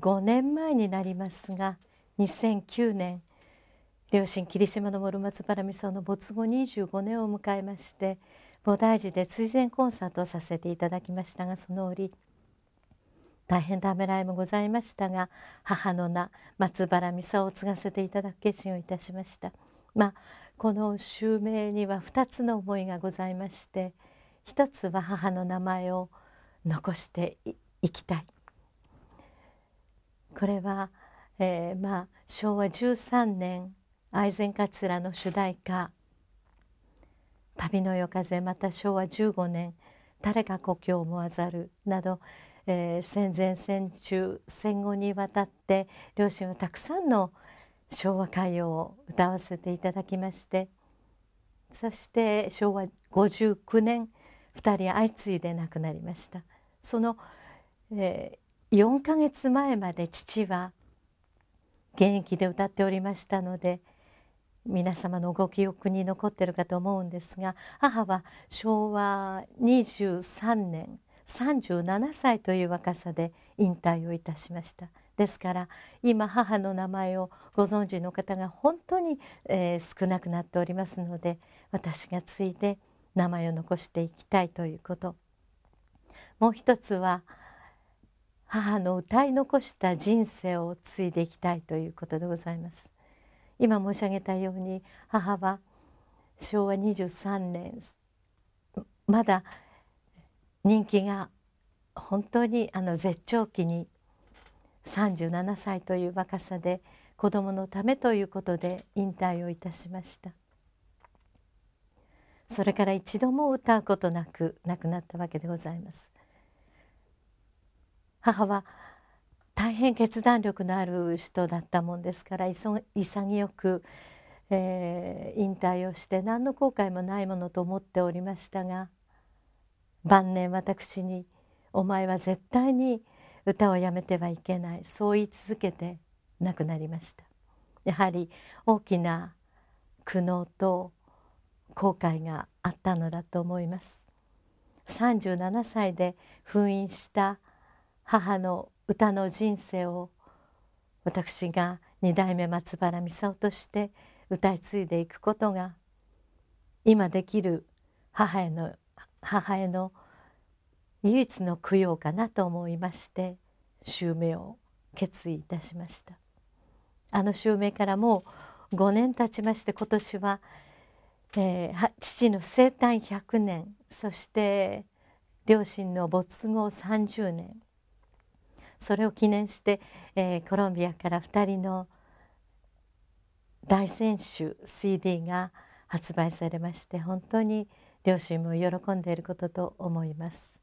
5年前になりますが2009年両親霧島の諸松原美荘の没後25年を迎えまして菩提寺で追善コンサートをさせていただきましたがその折大変ためらいもございましたが母の名松原美沙を継がせていただく決心をいたしましたまあこの襲名には2つの思いがございまして一つは母の名前を残していきたいこれは、えーまあ、昭和13年愛禅桂の主題歌「旅の夜風」また昭和15年「誰が故郷を思わざる」など、えー、戦前戦中戦後にわたって両親はたくさんの昭和歌謡を歌わせていただきましてそして昭和59年2人相次いで亡くなりました。その、えー4ヶ月前まで父は現役で歌っておりましたので皆様のご記憶に残ってるかと思うんですが母は昭和23年37歳という若さで引退をいたしましたですから今母の名前をご存知の方が本当に、えー、少なくなっておりますので私が継いで名前を残していきたいということもう一つは母の歌い残した人生を継いでいきたいということでございます今申し上げたように母は昭和23年まだ人気が本当にあの絶頂期に37歳という若さで子供のためということで引退をいたしましたそれから一度も歌うことなく亡くなったわけでございます母は大変決断力のある人だったもんですから潔く、えー、引退をして何の後悔もないものと思っておりましたが晩年私に「お前は絶対に歌をやめてはいけない」そう言い続けて亡くなりました。やはり大きな苦悩と後悔があったのだと思います。37歳で封印した母の歌の人生を私が二代目松原美佐として歌い継いでいくことが今できる母への母への唯一の供養かなと思いまして襲名を決意いたしましたあの襲名からもう5年経ちまして今年は、えー、父の生誕100年そして両親の没後30年それを記念して、えー、コロンビアから2人の大選手 CD が発売されまして本当に両親も喜んでいることと思います。